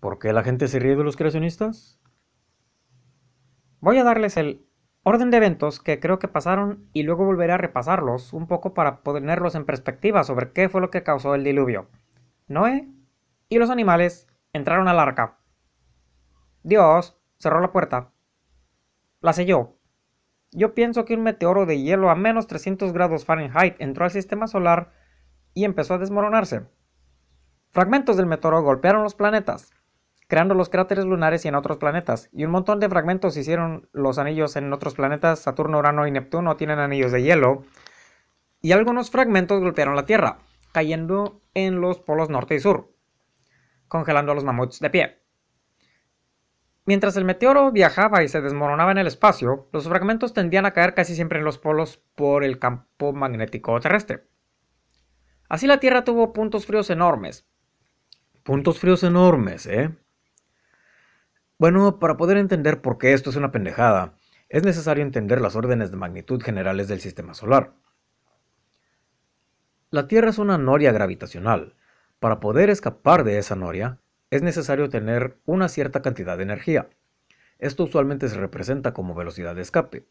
¿Por qué la gente se ríe de los creacionistas? Voy a darles el orden de eventos que creo que pasaron y luego volveré a repasarlos un poco para ponerlos en perspectiva sobre qué fue lo que causó el diluvio. Noé y los animales entraron al arca. Dios cerró la puerta. La selló. Yo pienso que un meteoro de hielo a menos 300 grados Fahrenheit entró al sistema solar y empezó a desmoronarse. Fragmentos del meteoro golpearon los planetas, creando los cráteres lunares y en otros planetas. Y un montón de fragmentos hicieron los anillos en otros planetas. Saturno, Urano y Neptuno tienen anillos de hielo. Y algunos fragmentos golpearon la Tierra, cayendo en los polos norte y sur, congelando a los mamuts de pie. Mientras el meteoro viajaba y se desmoronaba en el espacio, los fragmentos tendían a caer casi siempre en los polos por el campo magnético terrestre. Así la Tierra tuvo puntos fríos enormes. Puntos fríos enormes, ¿eh? Bueno, para poder entender por qué esto es una pendejada, es necesario entender las órdenes de magnitud generales del sistema solar. La Tierra es una noria gravitacional. Para poder escapar de esa noria, es necesario tener una cierta cantidad de energía. Esto usualmente se representa como velocidad de escape,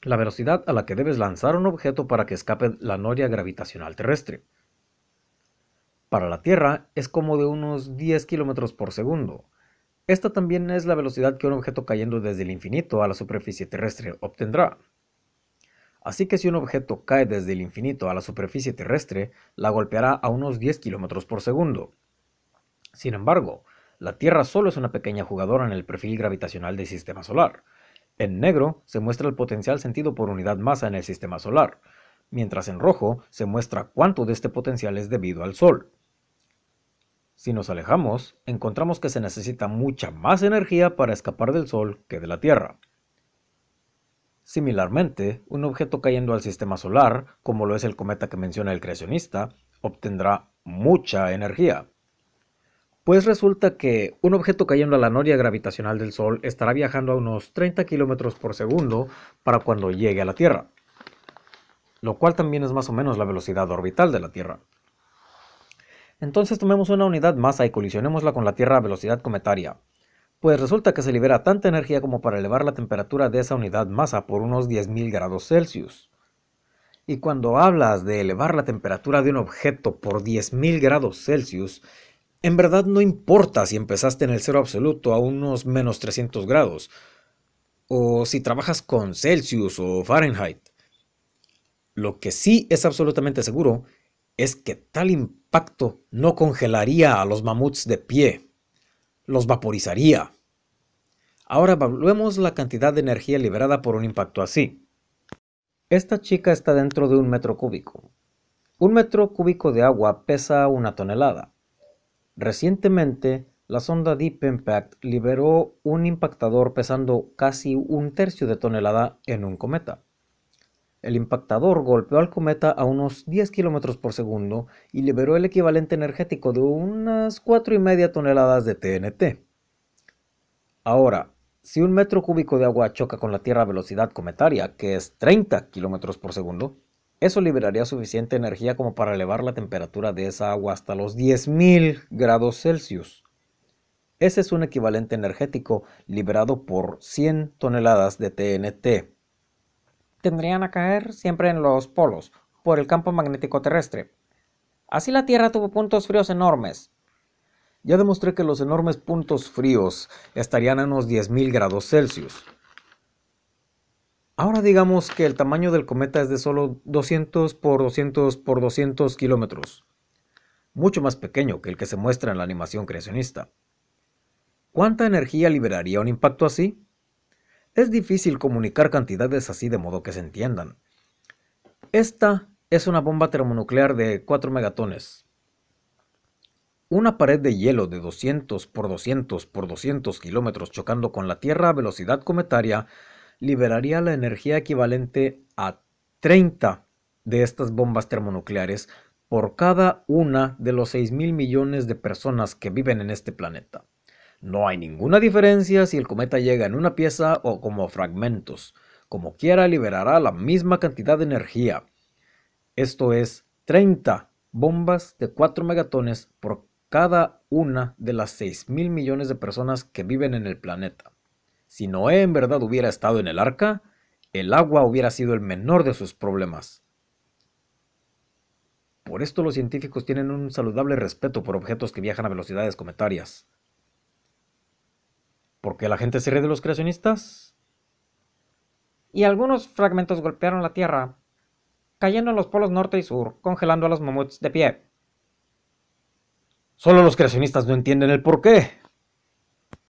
la velocidad a la que debes lanzar un objeto para que escape la noria gravitacional terrestre. Para la Tierra es como de unos 10 km por segundo, esta también es la velocidad que un objeto cayendo desde el infinito a la superficie terrestre obtendrá. Así que si un objeto cae desde el infinito a la superficie terrestre, la golpeará a unos 10 km por segundo. Sin embargo, la Tierra solo es una pequeña jugadora en el perfil gravitacional del sistema solar. En negro se muestra el potencial sentido por unidad masa en el sistema solar, mientras en rojo se muestra cuánto de este potencial es debido al Sol. Si nos alejamos, encontramos que se necesita mucha más energía para escapar del Sol que de la Tierra. Similarmente, un objeto cayendo al sistema solar, como lo es el cometa que menciona el creacionista, obtendrá mucha energía. Pues resulta que un objeto cayendo a la noria gravitacional del Sol estará viajando a unos 30 km por segundo para cuando llegue a la Tierra, lo cual también es más o menos la velocidad orbital de la Tierra. Entonces tomemos una unidad masa y colisionémosla con la Tierra a velocidad cometaria. Pues resulta que se libera tanta energía como para elevar la temperatura de esa unidad masa por unos 10.000 grados Celsius. Y cuando hablas de elevar la temperatura de un objeto por 10.000 grados Celsius, en verdad no importa si empezaste en el cero absoluto a unos menos 300 grados, o si trabajas con Celsius o Fahrenheit. Lo que sí es absolutamente seguro es que tal impacto no congelaría a los mamuts de pie, los vaporizaría. Ahora evaluemos la cantidad de energía liberada por un impacto así. Esta chica está dentro de un metro cúbico. Un metro cúbico de agua pesa una tonelada. Recientemente, la sonda Deep Impact liberó un impactador pesando casi un tercio de tonelada en un cometa. El impactador golpeó al cometa a unos 10 km por segundo y liberó el equivalente energético de unas 4,5 toneladas de TNT. Ahora, si un metro cúbico de agua choca con la Tierra a velocidad cometaria, que es 30 km por segundo, eso liberaría suficiente energía como para elevar la temperatura de esa agua hasta los 10.000 grados Celsius. Ese es un equivalente energético liberado por 100 toneladas de TNT tendrían a caer siempre en los polos, por el campo magnético terrestre. Así la Tierra tuvo puntos fríos enormes. Ya demostré que los enormes puntos fríos estarían a unos 10.000 grados Celsius. Ahora digamos que el tamaño del cometa es de solo 200 por 200 por 200 kilómetros, mucho más pequeño que el que se muestra en la animación creacionista. ¿Cuánta energía liberaría un impacto así? Es difícil comunicar cantidades así de modo que se entiendan. Esta es una bomba termonuclear de 4 megatones. Una pared de hielo de 200 por 200 por 200 kilómetros chocando con la Tierra a velocidad cometaria liberaría la energía equivalente a 30 de estas bombas termonucleares por cada una de los 6 mil millones de personas que viven en este planeta. No hay ninguna diferencia si el cometa llega en una pieza o como fragmentos. Como quiera, liberará la misma cantidad de energía. Esto es 30 bombas de 4 megatones por cada una de las 6 mil millones de personas que viven en el planeta. Si Noé en verdad hubiera estado en el arca, el agua hubiera sido el menor de sus problemas. Por esto los científicos tienen un saludable respeto por objetos que viajan a velocidades cometarias. ¿Por qué la gente se ríe de los creacionistas. Y algunos fragmentos golpearon la Tierra, cayendo en los polos norte y sur, congelando a los mamuts de pie. Solo los creacionistas no entienden el porqué,